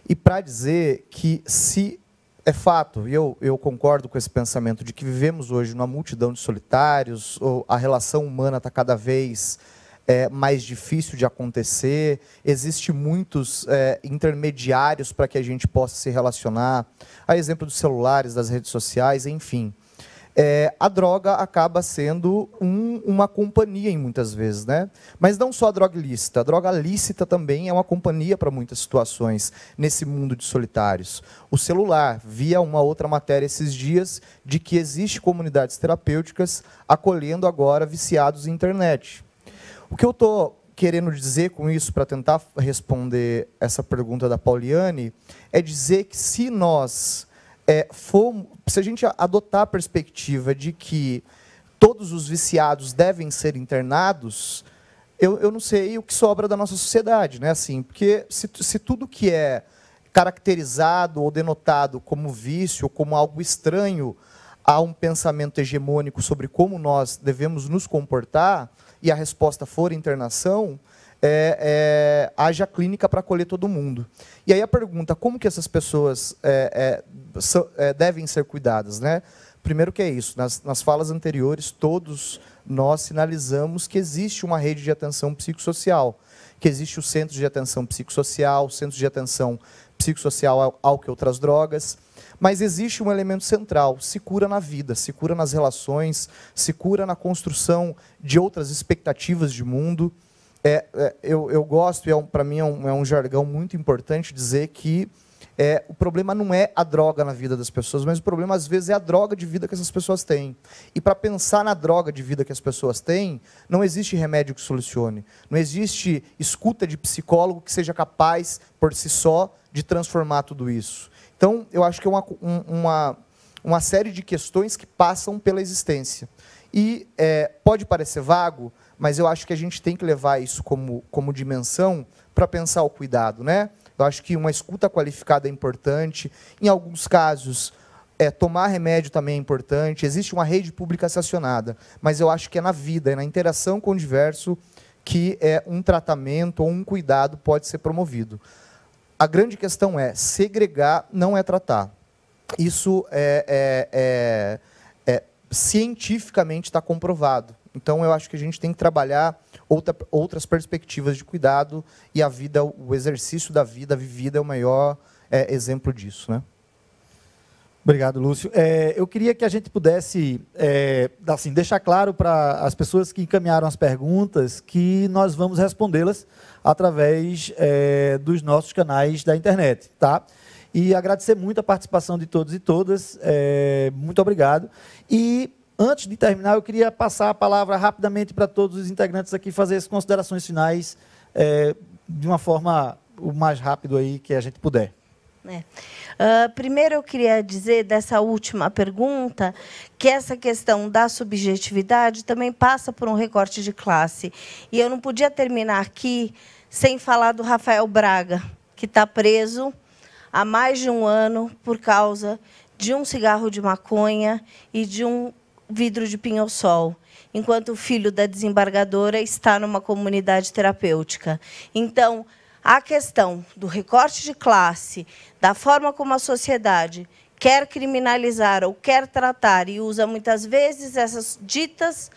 E para dizer que se é fato, e eu, eu concordo com esse pensamento, de que vivemos hoje numa multidão de solitários, ou a relação humana está cada vez é, mais difícil de acontecer, existe muitos é, intermediários para que a gente possa se relacionar, a exemplo dos celulares, das redes sociais, enfim é, a droga acaba sendo um, uma companhia em muitas vezes, né? Mas não só a droga ilícita, a droga lícita também é uma companhia para muitas situações nesse mundo de solitários. O celular, via uma outra matéria esses dias de que existe comunidades terapêuticas acolhendo agora viciados em internet. O que eu estou querendo dizer com isso, para tentar responder essa pergunta da Pauliane, é dizer que se nós é, fomos, se a gente adotar a perspectiva de que todos os viciados devem ser internados, eu, eu não sei o que sobra da nossa sociedade, né? Assim, porque se, se tudo que é caracterizado ou denotado como vício, como algo estranho a um pensamento hegemônico sobre como nós devemos nos comportar, e a resposta for internação, é, é, haja clínica para acolher todo mundo. E aí a pergunta, como que essas pessoas é, é so, é, devem ser cuidadas? Né? Primeiro que é isso, nas, nas falas anteriores, todos nós sinalizamos que existe uma rede de atenção psicossocial, que existe o centro de atenção psicossocial, centro de atenção psicossocial ao que outras drogas, mas existe um elemento central: se cura na vida, se cura nas relações, se cura na construção de outras expectativas de mundo é, é, eu, eu, gosto, e é um, para mim é um, é um, jargão muito importante dizer que é, o problema não é a droga na vida das pessoas, mas o problema às vezes é a droga de vida que essas pessoas têm. E para pensar na droga de vida que as pessoas têm, não existe remédio que solucione. Não existe escuta de psicólogo que seja capaz, por si só, de transformar tudo isso. Então, eu acho que é uma, uma, uma série de questões que passam pela existência. E é, pode parecer vago, mas eu acho que a gente tem que levar isso como, como dimensão para pensar o cuidado. Né? Eu acho que uma escuta qualificada é importante. Em alguns casos, é, tomar remédio também é importante. Existe uma rede pública sancionada, mas eu acho que é na vida, é na interação com o diverso que é um tratamento ou um cuidado pode ser promovido. A grande questão é segregar não é tratar. Isso é, é, é, é cientificamente está comprovado. Então, eu acho que a gente tem que trabalhar outra, outras perspectivas de cuidado e a vida, o exercício da vida vivida é o maior é, exemplo disso, né? Obrigado, Lúcio. É, eu queria que a gente pudesse é, assim, deixar claro para as pessoas que encaminharam as perguntas que nós vamos respondê-las através é, dos nossos canais da internet, tá? E agradecer muito a participação de todos e todas. É, muito obrigado. E Antes de terminar, eu queria passar a palavra rapidamente para todos os integrantes aqui fazer as considerações finais é, de uma forma o mais rápido aí que a gente puder. É. Uh, primeiro, eu queria dizer dessa última pergunta que essa questão da subjetividade também passa por um recorte de classe. E eu não podia terminar aqui sem falar do Rafael Braga, que está preso há mais de um ano por causa de um cigarro de maconha e de um vidro de pinhão-sol, enquanto o filho da desembargadora está numa comunidade terapêutica. Então, a questão do recorte de classe, da forma como a sociedade quer criminalizar ou quer tratar e usa muitas vezes essas ditas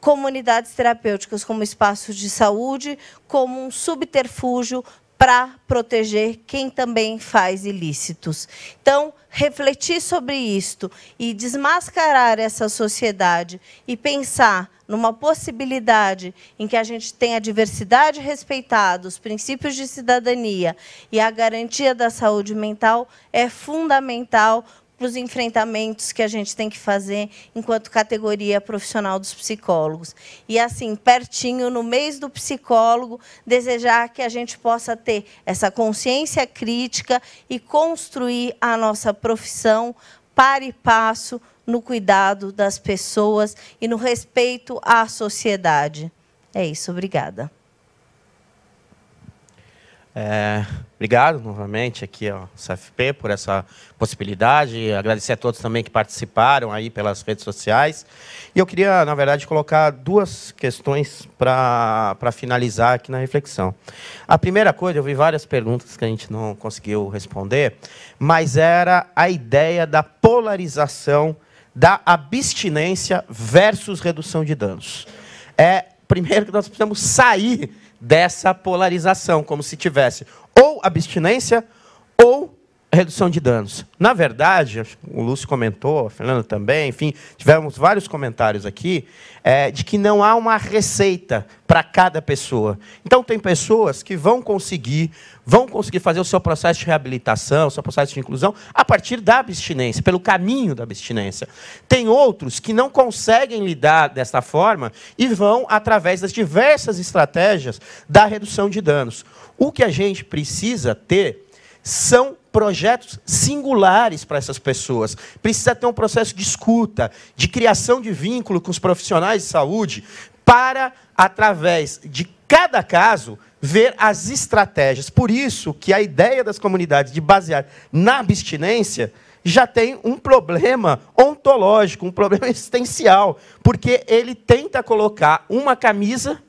comunidades terapêuticas como espaços de saúde, como um subterfúgio para proteger quem também faz ilícitos. Então, refletir sobre isto e desmascarar essa sociedade e pensar numa possibilidade em que a gente tenha a diversidade respeitada, os princípios de cidadania e a garantia da saúde mental é fundamental para os enfrentamentos que a gente tem que fazer enquanto categoria profissional dos psicólogos. E assim, pertinho, no mês do psicólogo, desejar que a gente possa ter essa consciência crítica e construir a nossa profissão para e passo no cuidado das pessoas e no respeito à sociedade. É isso, obrigada. É, obrigado novamente aqui ao CFP por essa possibilidade. Agradecer a todos também que participaram aí pelas redes sociais. E eu queria, na verdade, colocar duas questões para finalizar aqui na reflexão. A primeira coisa, eu vi várias perguntas que a gente não conseguiu responder, mas era a ideia da polarização da abstinência versus redução de danos. É primeiro que nós precisamos sair dessa polarização, como se tivesse ou abstinência ou redução de danos. Na verdade, o Lúcio comentou, a Fernanda também, enfim, tivemos vários comentários aqui, é, de que não há uma receita para cada pessoa. Então, tem pessoas que vão conseguir, vão conseguir fazer o seu processo de reabilitação, o seu processo de inclusão, a partir da abstinência, pelo caminho da abstinência. Tem outros que não conseguem lidar desta forma e vão através das diversas estratégias da redução de danos. O que a gente precisa ter são projetos singulares para essas pessoas. Precisa ter um processo de escuta, de criação de vínculo com os profissionais de saúde, para, através de cada caso, ver as estratégias. Por isso que a ideia das comunidades de basear na abstinência já tem um problema ontológico, um problema existencial, porque ele tenta colocar uma camisa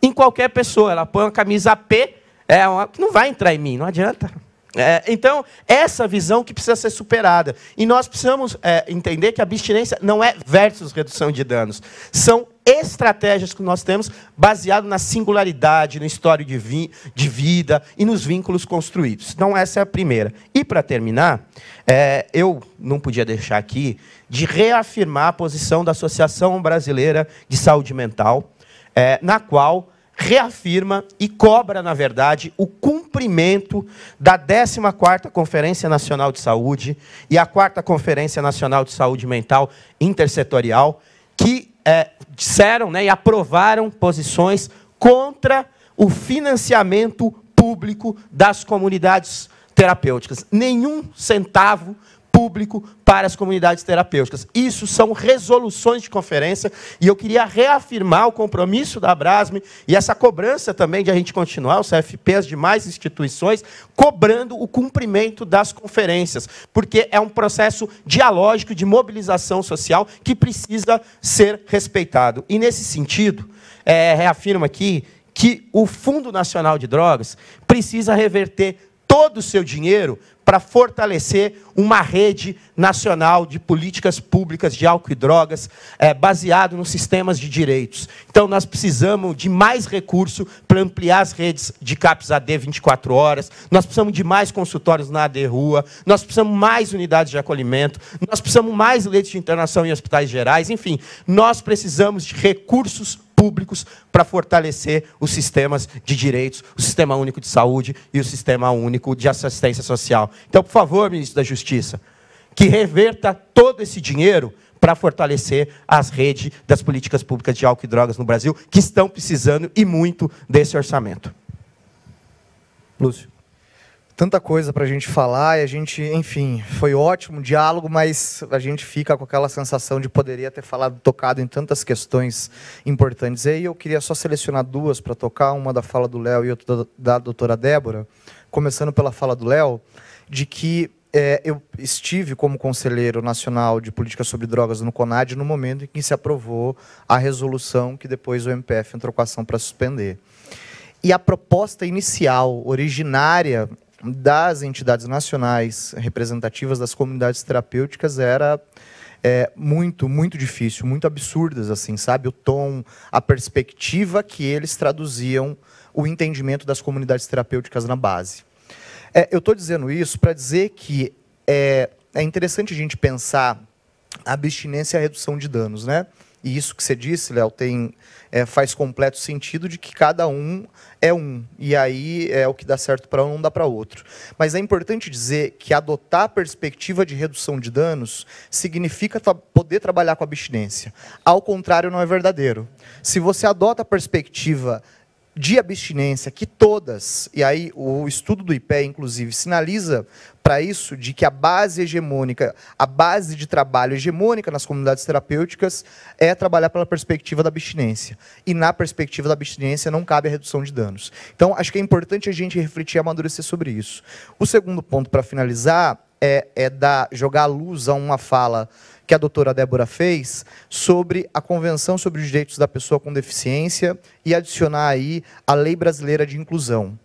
em qualquer pessoa. Ela põe uma camisa P, é uma, não vai entrar em mim, não adianta. É, então, essa visão que precisa ser superada. E nós precisamos é, entender que a abstinência não é versus redução de danos. São estratégias que nós temos baseado na singularidade, no histórico de, vi de, vida e nos vínculos construídos. Então, essa é a primeira. E, para terminar, é, eu não podia deixar aqui de reafirmar a posição da Associação Brasileira de Saúde Mental, é, na qual reafirma e cobra, na verdade, o cumprimento da 14ª Conferência Nacional de Saúde e a 4 Conferência Nacional de Saúde Mental Intersetorial, que é, disseram né, e aprovaram posições contra o financiamento público das comunidades terapêuticas. Nenhum centavo público para as comunidades terapêuticas. Isso são resoluções de conferência e eu queria reafirmar o compromisso da Abrasme e essa cobrança também de a gente continuar, o CFP, as demais instituições, cobrando o cumprimento das conferências, porque é um processo dialógico de mobilização social que precisa ser respeitado. E, nesse sentido, é, reafirmo aqui que o Fundo Nacional de Drogas precisa reverter todo o seu dinheiro para fortalecer uma rede nacional de políticas públicas de álcool e drogas é, baseado nos sistemas de direitos. Então, nós precisamos de mais recurso para ampliar as redes de CAPS AD 24 horas, nós precisamos de mais consultórios na AD Rua, nós precisamos mais unidades de acolhimento, nós precisamos mais leitos de internação em hospitais gerais, enfim, nós precisamos de recursos públicos para fortalecer os sistemas de direitos, o Sistema Único de Saúde e o Sistema Único de Assistência Social. Então, por favor, ministro da Justiça, que reverta todo esse dinheiro para fortalecer as redes das políticas públicas de álcool e drogas no Brasil, que estão precisando e muito desse orçamento. Lúcio tanta coisa para a gente falar e a gente, enfim, foi ótimo o diálogo, mas a gente fica com aquela sensação de poderia ter falado, tocado em tantas questões importantes. E aí eu queria só selecionar duas para tocar, uma da fala do Léo e outra da doutora Débora, começando pela fala do Léo, de que é, eu estive como conselheiro nacional de política sobre drogas no CONAD no momento em que se aprovou a resolução que depois o MPF entrou com a ação para suspender. E a proposta inicial, originária das entidades nacionais representativas das comunidades terapêuticas era é, muito, muito difícil, muito absurdas, assim, sabe? O tom, a perspectiva que eles traduziam o entendimento das comunidades terapêuticas na base. É, eu estou dizendo isso para dizer que é, é interessante a gente pensar a abstinência e a redução de danos, né? E isso que você disse, Léo, tem é, faz completo sentido de que cada um é um. E aí é o que dá certo para um, não dá para outro. Mas é importante dizer que adotar a perspectiva de redução de danos significa tra poder trabalhar com abstinência. Ao contrário, não é verdadeiro. Se você adota a perspectiva de abstinência, que todas, e aí o estudo do IPE, inclusive, sinaliza para isso, de que a base hegemônica, a base de trabalho hegemônica nas comunidades terapêuticas é trabalhar pela perspectiva da abstinência. E na perspectiva da abstinência não cabe a redução de danos. Então, acho que é importante a gente refletir e amadurecer sobre isso. O segundo ponto, para finalizar, é, é dar, jogar a luz a uma fala que a doutora Débora fez sobre a Convenção sobre os Direitos da Pessoa com Deficiência e adicionar aí a Lei Brasileira de Inclusão.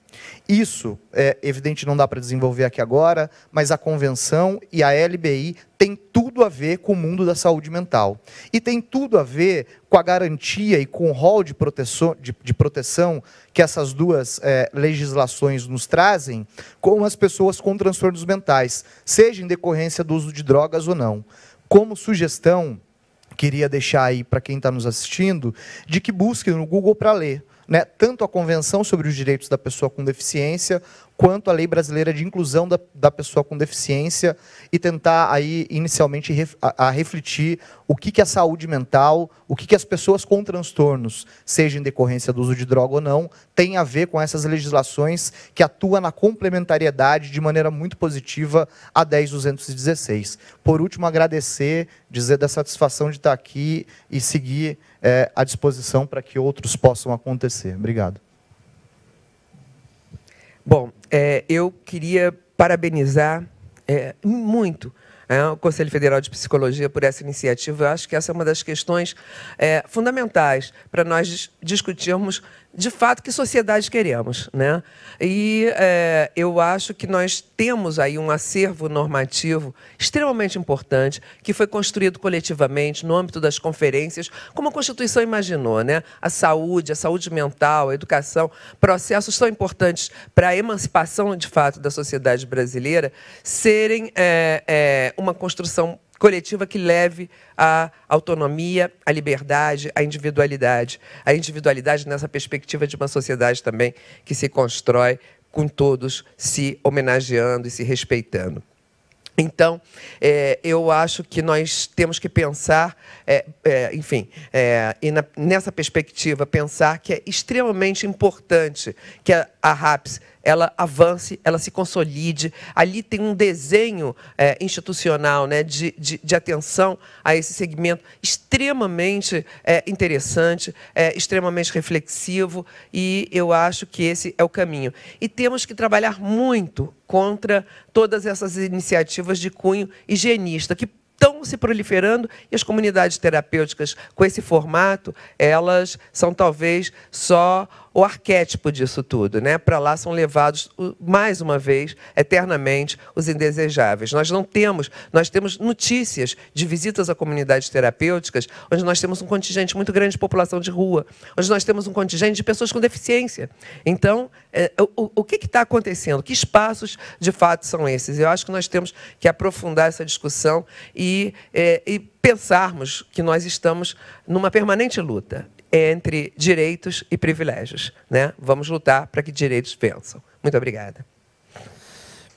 Isso, é evidente, não dá para desenvolver aqui agora, mas a Convenção e a LBI têm tudo a ver com o mundo da saúde mental. E tem tudo a ver com a garantia e com o rol de proteção, de, de proteção que essas duas é, legislações nos trazem com as pessoas com transtornos mentais, seja em decorrência do uso de drogas ou não como sugestão, queria deixar aí para quem está nos assistindo, de que busquem no Google para ler. Né, tanto a Convenção sobre os Direitos da Pessoa com Deficiência quanto à lei brasileira de inclusão da, da pessoa com deficiência e tentar aí inicialmente ref, a, a, refletir o que, que é saúde mental, o que, que as pessoas com transtornos, seja em decorrência do uso de droga ou não, tem a ver com essas legislações que atuam na complementariedade de maneira muito positiva a 10.216. Por último, agradecer, dizer da satisfação de estar aqui e seguir é, à disposição para que outros possam acontecer. Obrigado. Bom, é, eu queria parabenizar é, muito é, o Conselho Federal de Psicologia por essa iniciativa. Eu acho que essa é uma das questões é, fundamentais para nós discutirmos de fato, que sociedade queremos. Né? E é, eu acho que nós temos aí um acervo normativo extremamente importante, que foi construído coletivamente no âmbito das conferências, como a Constituição imaginou. Né? A saúde, a saúde mental, a educação, processos tão importantes para a emancipação, de fato, da sociedade brasileira, serem é, é, uma construção coletiva que leve à autonomia, à liberdade, à individualidade. A individualidade nessa perspectiva de uma sociedade também que se constrói com todos se homenageando e se respeitando. Então, é, eu acho que nós temos que pensar, é, é, enfim, é, e na, nessa perspectiva, pensar que é extremamente importante que a, a RAPS ela avance, ela se consolide. Ali tem um desenho é, institucional né, de, de, de, atenção a esse segmento extremamente é, interessante, é, extremamente reflexivo, e eu acho que esse é o caminho. E temos que trabalhar muito contra todas essas iniciativas de cunho higienista, que estão se proliferando e as comunidades terapêuticas com esse formato, elas são talvez só o arquétipo disso tudo, né? Para lá são levados mais uma vez eternamente os indesejáveis. Nós não temos, nós temos notícias de visitas a comunidades terapêuticas, onde nós temos um contingente muito grande de população de rua, onde nós temos um contingente de pessoas com deficiência. Então, é, é o, o que está acontecendo? Que espaços de fato são esses? Eu acho que nós temos que aprofundar essa discussão e, é, e pensarmos que nós estamos numa permanente luta entre direitos e privilégios. Né? Vamos lutar para que direitos vençam. Muito obrigada.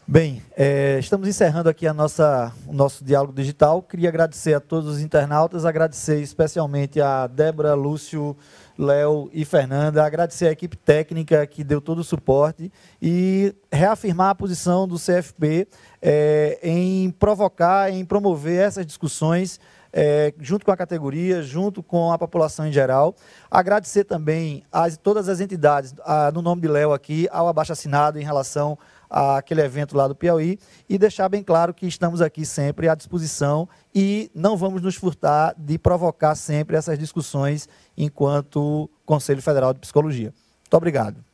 Bem, é, estamos encerrando aqui a nossa, o nosso diálogo digital. Queria agradecer a todos os internautas, agradecer especialmente a Débora, Lúcio, Léo e Fernanda, agradecer a equipe técnica que deu todo o suporte e reafirmar a posição do CFP é, em provocar, em promover essas discussões é, junto com a categoria, junto com a população em geral. Agradecer também a todas as entidades, a, ah, no nome de Léo aqui, ao abaixo assinado em relação àquele evento lá do Piauí e deixar bem claro que estamos aqui sempre à disposição e não vamos nos furtar de provocar sempre essas discussões enquanto Conselho Federal de Psicologia. Muito obrigado.